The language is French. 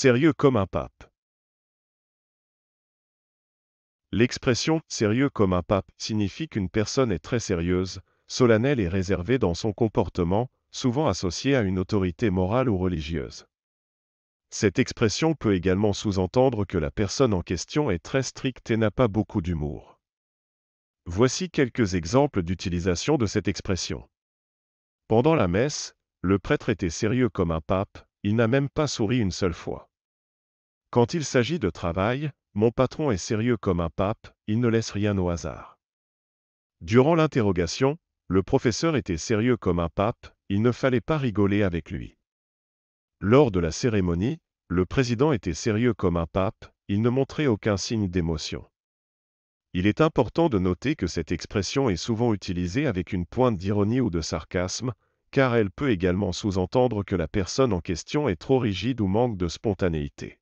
sérieux comme un pape. L'expression sérieux comme un pape signifie qu'une personne est très sérieuse, solennelle et réservée dans son comportement, souvent associée à une autorité morale ou religieuse. Cette expression peut également sous-entendre que la personne en question est très stricte et n'a pas beaucoup d'humour. Voici quelques exemples d'utilisation de cette expression. Pendant la messe, le prêtre était sérieux comme un pape, il n'a même pas souri une seule fois. Quand il s'agit de travail, mon patron est sérieux comme un pape, il ne laisse rien au hasard. Durant l'interrogation, le professeur était sérieux comme un pape, il ne fallait pas rigoler avec lui. Lors de la cérémonie, le président était sérieux comme un pape, il ne montrait aucun signe d'émotion. Il est important de noter que cette expression est souvent utilisée avec une pointe d'ironie ou de sarcasme, car elle peut également sous-entendre que la personne en question est trop rigide ou manque de spontanéité.